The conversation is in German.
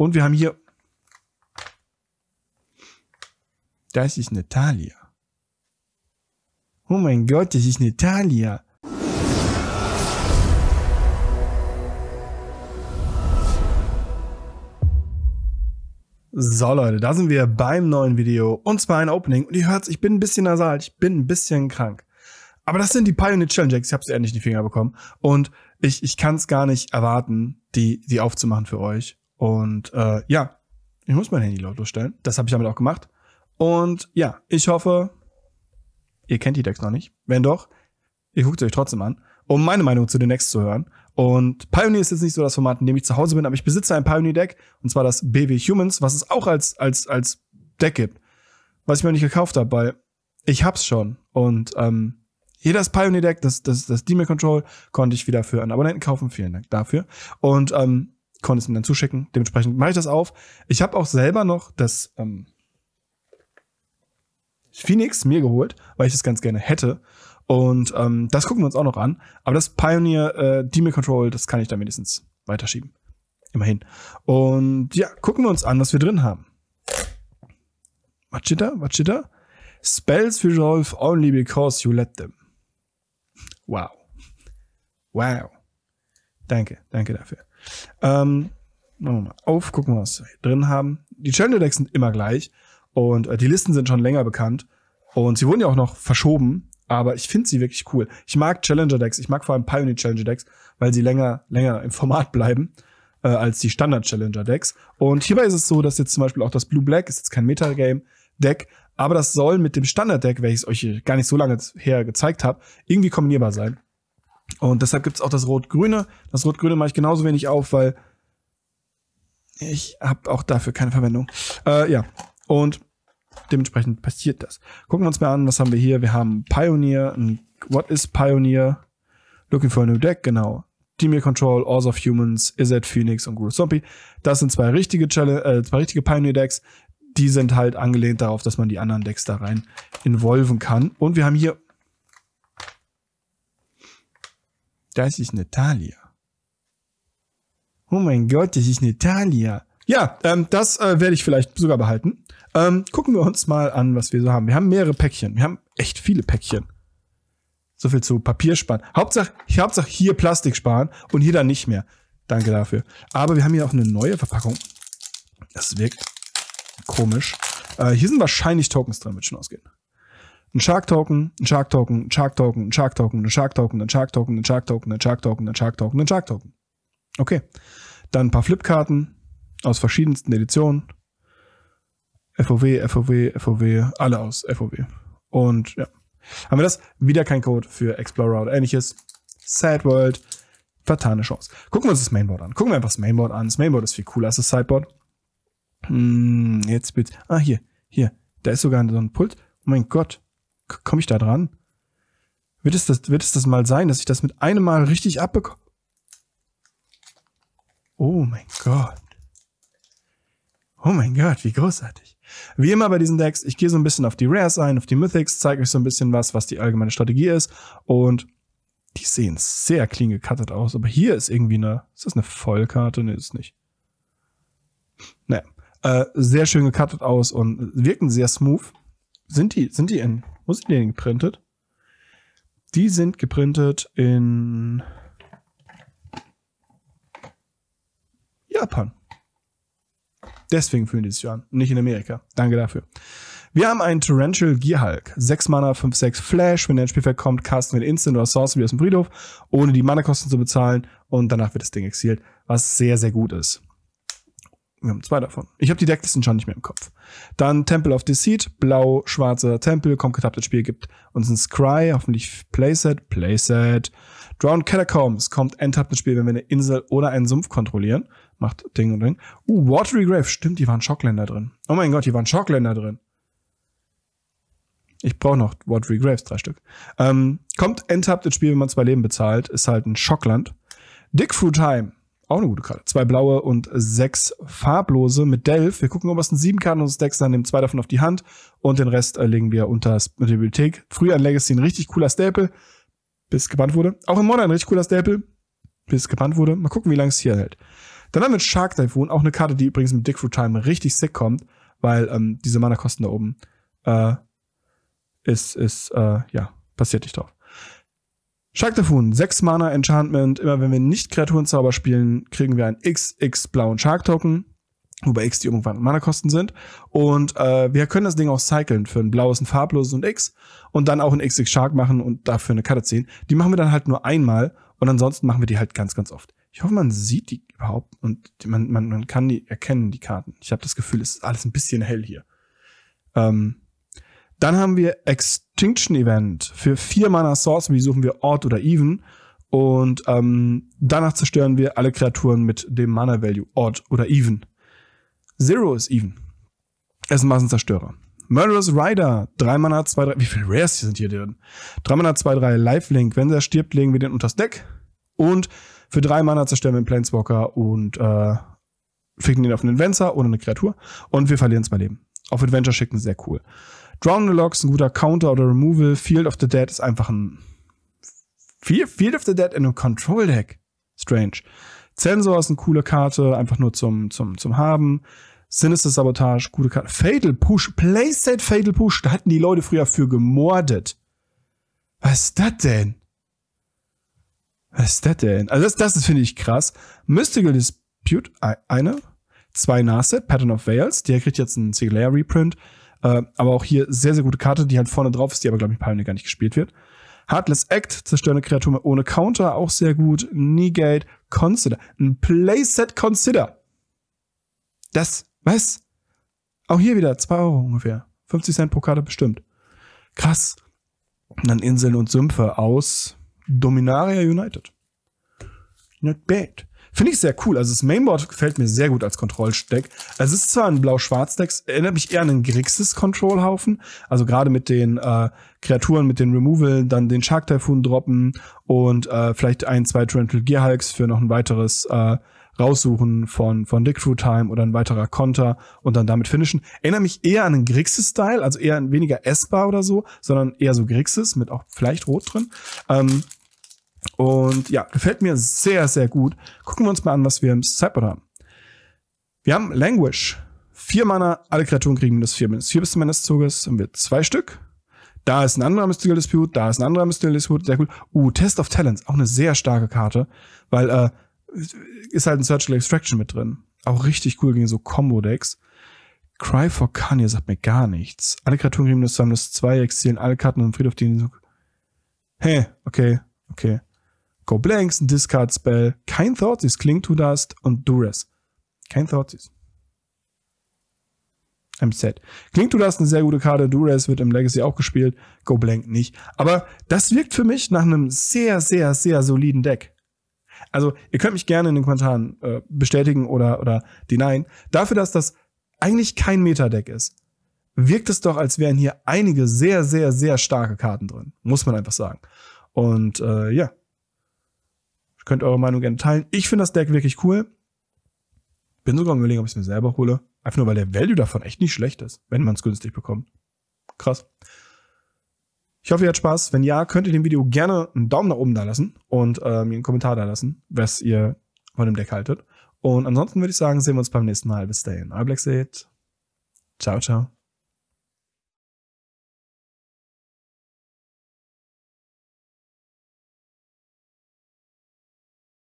Und wir haben hier, das ist Natalia. Oh mein Gott, das ist Natalia. So Leute, da sind wir beim neuen Video und zwar ein Opening und ihr hört's, ich bin ein bisschen nasal, ich bin ein bisschen krank. Aber das sind die Pioneer Challenge Eggs, ich sie endlich in die Finger bekommen und ich, ich es gar nicht erwarten, die, die aufzumachen für euch. Und äh, ja, ich muss mein Handy lautlos stellen. Das habe ich damit auch gemacht. Und ja, ich hoffe, ihr kennt die Decks noch nicht. Wenn doch, ihr guckt sie euch trotzdem an, um meine Meinung zu den Decks zu hören. Und Pioneer ist jetzt nicht so das Format, in dem ich zu Hause bin, aber ich besitze ein Pioneer-Deck, und zwar das BW Humans, was es auch als, als, als Deck gibt. Was ich mir nicht gekauft habe, weil ich hab's schon. Und ähm, hier das Pioneer-Deck, das, das, das Demon Control, konnte ich wieder für einen Abonnenten kaufen. Vielen Dank dafür. Und ähm, konnte es mir dann zuschicken. Dementsprechend mache ich das auf. Ich habe auch selber noch das ähm, Phoenix mir geholt, weil ich das ganz gerne hätte. Und ähm, das gucken wir uns auch noch an. Aber das Pioneer äh, Demon Control, das kann ich dann wenigstens weiterschieben. Immerhin. Und ja, gucken wir uns an, was wir drin haben. Was steht da? Was steht da? Spells resolve only because you let them. Wow. Wow. Danke, danke dafür. Ähm, machen wir mal auf, gucken, was wir drin haben. Die Challenger Decks sind immer gleich und äh, die Listen sind schon länger bekannt und sie wurden ja auch noch verschoben, aber ich finde sie wirklich cool. Ich mag Challenger Decks, ich mag vor allem Pioneer Challenger Decks, weil sie länger, länger im Format bleiben äh, als die Standard Challenger Decks. Und hierbei ist es so, dass jetzt zum Beispiel auch das Blue Black ist jetzt kein Metagame Deck, aber das soll mit dem Standard Deck, welches ich euch gar nicht so lange her gezeigt habe, irgendwie kombinierbar sein. Und deshalb gibt es auch das Rot-Grüne. Das Rot-Grüne mache ich genauso wenig auf, weil ich habe auch dafür keine Verwendung. Äh, ja, und dementsprechend passiert das. Gucken wir uns mal an, was haben wir hier? Wir haben Pioneer, What is Pioneer? Looking for a new deck, genau. Demir Control, Ores of Humans, Izzet Phoenix und Guru Zombie. Das sind zwei richtige, äh, zwei richtige Pioneer-Decks. Die sind halt angelehnt darauf, dass man die anderen Decks da rein involven kann. Und wir haben hier Das ist Natalia. Oh mein Gott, das ist Natalia. Ja, ähm, das äh, werde ich vielleicht sogar behalten. Ähm, gucken wir uns mal an, was wir so haben. Wir haben mehrere Päckchen. Wir haben echt viele Päckchen. So viel zu Papier sparen. Hauptsache, Hauptsache hier Plastik sparen und hier dann nicht mehr. Danke dafür. Aber wir haben hier auch eine neue Verpackung. Das wirkt komisch. Äh, hier sind wahrscheinlich Tokens drin, wird schon ausgehen ein Shark Token, ein Shark Token, ein Shark Token, ein Shark Token, ein Shark Token, ein Shark Token, ein Shark Token, ein Shark Token, ein Shark Token, ein Shark Token. Okay. Dann ein paar Flipkarten aus verschiedensten Editionen. FOW, FOW, FOW, alle aus FOW. Und ja. Haben wir das? Wieder kein Code für Explorer oder ähnliches. Sad World. Vertane Chance. Gucken wir uns das Mainboard an. Gucken wir einfach das Mainboard an. Das Mainboard ist viel cooler als das Sideboard. Hm, jetzt bitte. Ah, hier, hier. Da ist sogar so ein Pult. Oh mein Gott. Komme ich da dran? Wird es, das, wird es das mal sein, dass ich das mit einem Mal richtig abbekomme? Oh mein Gott. Oh mein Gott, wie großartig. Wie immer bei diesen Decks, ich gehe so ein bisschen auf die Rares ein, auf die Mythics, zeige euch so ein bisschen was, was die allgemeine Strategie ist. Und die sehen sehr clean gecuttet aus. Aber hier ist irgendwie eine, ist das eine Vollkarte? Nee, ist nicht. Naja, äh, sehr schön gecuttet aus und wirken sehr smooth. Sind die, sind die in wo sind die denn geprintet? Die sind geprintet in Japan. Deswegen fühlen die sich an, nicht in Amerika. Danke dafür. Wir haben einen Torrential Gear Hulk. 6 Mana, 5, 6 Flash. Wenn der Spielfeld kommt, casten wir den Instant oder wie aus dem Friedhof, ohne die Mana-Kosten zu bezahlen. Und danach wird das Ding exiliert, was sehr, sehr gut ist. Wir haben zwei davon. Ich habe die Decklisten schon nicht mehr im Kopf. Dann Temple of Deceit, blau-schwarzer Tempel, kommt getappt, getapptes Spiel, gibt uns ein Scry, hoffentlich Playset, Playset. Drowned Catacombs, kommt enttapptes Spiel, wenn wir eine Insel oder einen Sumpf kontrollieren. Macht Ding und Ding. Uh, Watery Grave, stimmt, die waren Schockländer drin. Oh mein Gott, die waren Schockländer drin. Ich brauche noch Watery Graves, drei Stück. Ähm, kommt enttapptes Spiel, wenn man zwei Leben bezahlt, ist halt ein Schockland. Dick Fruit Time, auch eine gute Karte. Zwei blaue und sechs farblose mit Delph. Wir gucken, ob es ein sieben Karten unseres Decks, dann nehmen zwei davon auf die Hand und den Rest äh, legen wir unter die Bibliothek. Früher ein Legacy ein richtig cooler Stapel, bis gebannt wurde. Auch im Modern ein richtig cooler Stapel, bis gebannt wurde. Mal gucken, wie lange es hier hält. Dann haben wir Shark Typhoon, auch eine Karte, die übrigens mit Dick Fruit Time richtig sick kommt, weil ähm, diese Mana-Kosten da oben äh, ist, ist, äh, ja, passiert nicht drauf. Sharktafun, 6 Mana Enchantment. Immer wenn wir nicht Kreaturenzauber spielen, kriegen wir einen XX blauen Shark Token. Wobei X die irgendwann Mana-Kosten sind. Und äh, wir können das Ding auch cyclen. Für ein blaues, ein farbloses und X. Und dann auch ein XX Shark machen und dafür eine Karte ziehen. Die machen wir dann halt nur einmal. Und ansonsten machen wir die halt ganz, ganz oft. Ich hoffe, man sieht die überhaupt. Und man, man, man kann die erkennen, die Karten. Ich habe das Gefühl, es ist alles ein bisschen hell hier. Ähm, dann haben wir Ex Extinction Event. Für vier Mana Sorcery suchen wir Odd oder Even. Und ähm, danach zerstören wir alle Kreaturen mit dem Mana Value Odd oder Even. Zero ist Even. Er ist ein Massenzerstörer. Murderous Rider, 3 Mana, 2, 3. Wie viele Rares sind hier drin? 3 Mana, 2, 3, Lifelink. Wenn er stirbt, legen wir den unters Deck. Und für 3 Mana zerstören wir einen Planeswalker und äh, ficken ihn auf einen Adventure ohne eine Kreatur. Und wir verlieren zwei Leben. Auf Adventure schicken, sehr cool. Drown the Lock ist ein guter Counter oder Removal. Field of the Dead ist einfach ein Field of the Dead in einem Control Deck. Strange. Zensor ist eine coole Karte, einfach nur zum, zum, zum Haben. Sinister Sabotage, gute Karte. Fatal Push, Playset Fatal Push, da hatten die Leute früher für gemordet. Was ist das denn? Was ist das denn? Also das, das finde ich krass. Mystical Dispute, eine. Zwei Narset, Pattern of Veils, der kriegt jetzt einen Singular Reprint. Äh, aber auch hier sehr, sehr gute Karte, die halt vorne drauf ist, die aber, glaube ich, Pioneer gar nicht gespielt wird. Heartless Act, zerstörende Kreatur ohne Counter, auch sehr gut. Negate, Consider. Ein Playset Consider. Das, was? Auch hier wieder 2 Euro ungefähr. 50 Cent pro Karte bestimmt. Krass. Und dann Inseln und Sümpfe aus Dominaria United. Not bad. Finde ich sehr cool. Also das Mainboard gefällt mir sehr gut als Kontrollsteck. Es ist zwar ein Blau-Schwarz-Deck, erinnert mich eher an einen Grixis kontrollhaufen Also gerade mit den äh, Kreaturen, mit den Removal, dann den Shark Typhoon droppen und äh, vielleicht ein, zwei Torrential Gear Hulks für noch ein weiteres äh, raussuchen von, von Dick True Time oder ein weiterer Konter und dann damit finishen. Erinnert mich eher an einen Grixis-Style, also eher weniger essbar oder so, sondern eher so Grixis mit auch vielleicht Rot drin. Ähm, und ja, gefällt mir sehr, sehr gut. Gucken wir uns mal an, was wir im Cypher haben. Wir haben Languish. Vier Mana, alle Kreaturen kriegen minus vier. Minus vier bis zum Ende des Zuges haben wir zwei Stück. Da ist ein anderer Mystical Dispute, da ist ein anderer Mystical Dispute, sehr cool. Uh, Test of Talents, auch eine sehr starke Karte, weil äh, ist halt ein Surgical Extraction mit drin. Auch richtig cool gegen so Combo-Decks. Cry for Kanye sagt mir gar nichts. Alle Kreaturen kriegen minus zwei, minus zwei, exilieren alle Karten und Friedhof, die... Hä, hey, okay, okay. Go Blanks, ein Discard Spell, kein Thoughtsies, Cling to Dust und Duress. Kein Thoughtsies. I'm sad. Cling to Dust eine sehr gute Karte, Duress wird im Legacy auch gespielt, Go Blank nicht. Aber das wirkt für mich nach einem sehr, sehr, sehr soliden Deck. Also, ihr könnt mich gerne in den Kommentaren äh, bestätigen oder, oder denyen. Dafür, dass das eigentlich kein Meta-Deck ist, wirkt es doch, als wären hier einige sehr, sehr, sehr starke Karten drin. Muss man einfach sagen. Und äh, ja, Ihr könnt eure Meinung gerne teilen. Ich finde das Deck wirklich cool. Bin sogar am überlegen, ob ich es mir selber hole. Einfach nur, weil der Value davon echt nicht schlecht ist, wenn man es günstig bekommt. Krass. Ich hoffe, ihr hattet Spaß. Wenn ja, könnt ihr dem Video gerne einen Daumen nach oben da lassen und äh, mir einen Kommentar da lassen, was ihr von dem Deck haltet. Und ansonsten würde ich sagen, sehen wir uns beim nächsten Mal. Bis dahin. Euer Black Ciao, ciao.